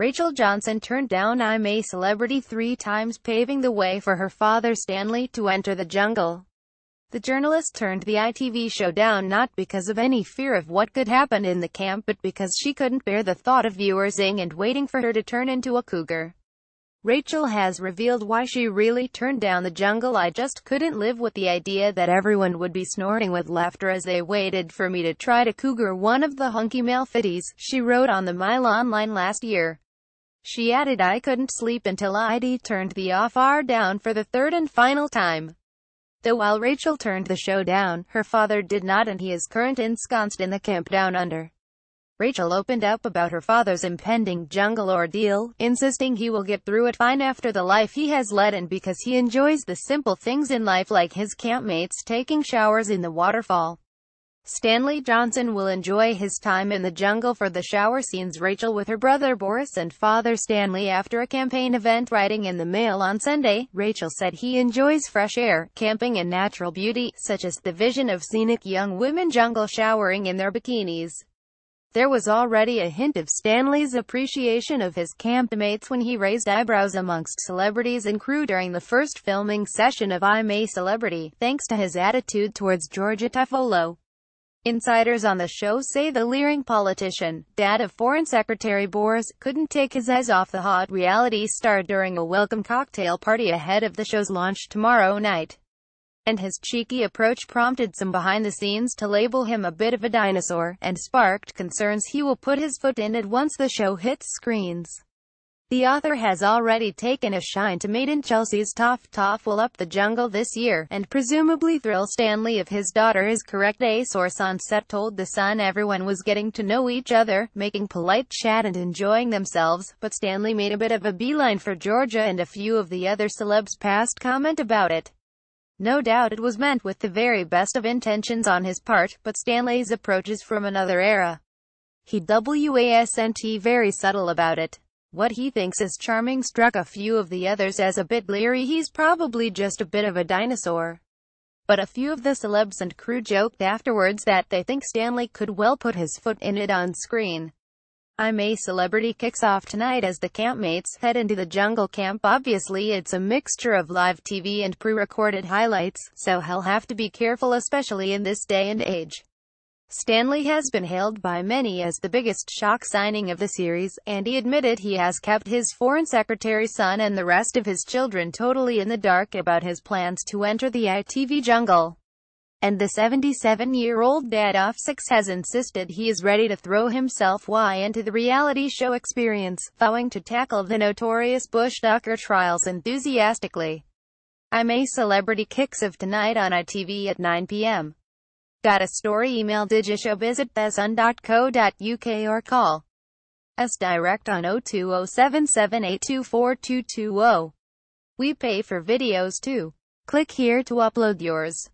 Rachel Johnson turned down I'm a Celebrity three times paving the way for her father Stanley to enter the jungle. The journalist turned the ITV show down not because of any fear of what could happen in the camp but because she couldn't bear the thought of viewers ing and waiting for her to turn into a cougar. Rachel has revealed why she really turned down the jungle I just couldn't live with the idea that everyone would be snorting with laughter as they waited for me to try to cougar one of the hunky male fitties, she wrote on the Mile Online last year. She added I couldn't sleep until ID turned the off-R down for the third and final time. Though while Rachel turned the show down, her father did not and he is current ensconced in the camp down under. Rachel opened up about her father's impending jungle ordeal, insisting he will get through it fine after the life he has led and because he enjoys the simple things in life like his campmates taking showers in the waterfall. Stanley Johnson will enjoy his time in the jungle for the shower scenes Rachel with her brother Boris and father Stanley after a campaign event writing in the mail on Sunday, Rachel said he enjoys fresh air, camping and natural beauty, such as the vision of scenic young women jungle showering in their bikinis. There was already a hint of Stanley's appreciation of his campmates when he raised eyebrows amongst celebrities and crew during the first filming session of I'm a Celebrity, thanks to his attitude towards Georgia Tefolo. Insiders on the show say the leering politician, dad of Foreign Secretary Boris, couldn't take his eyes off the hot reality star during a welcome cocktail party ahead of the show's launch tomorrow night. And his cheeky approach prompted some behind the scenes to label him a bit of a dinosaur, and sparked concerns he will put his foot in it once the show hits screens. The author has already taken a shine to Maiden Chelsea's Toff Toff Will Up the Jungle this year, and presumably thrill Stanley if his daughter is correct. A source on set told The Sun everyone was getting to know each other, making polite chat and enjoying themselves, but Stanley made a bit of a beeline for Georgia and a few of the other celebs passed comment about it. No doubt it was meant with the very best of intentions on his part, but Stanley's approach is from another era. He wasn't very subtle about it. What he thinks is charming struck a few of the others as a bit leery he's probably just a bit of a dinosaur. But a few of the celebs and crew joked afterwards that they think Stanley could well put his foot in it on screen. I'm a Celebrity kicks off tonight as the campmates head into the jungle camp. Obviously, it's a mixture of live TV and pre-recorded highlights, so he'll have to be careful especially in this day and age. Stanley has been hailed by many as the biggest shock signing of the series, and he admitted he has kept his foreign secretary son and the rest of his children totally in the dark about his plans to enter the ITV jungle and the 77-year-old dad of six has insisted he is ready to throw himself Y into the reality show experience, vowing to tackle the notorious Bush Tucker trials enthusiastically. I'm a Celebrity Kicks of Tonight on ITV at 9 p.m. Got a story? Email digishow visit thesun.co.uk or call us direct on 02077824220. We pay for videos too. Click here to upload yours.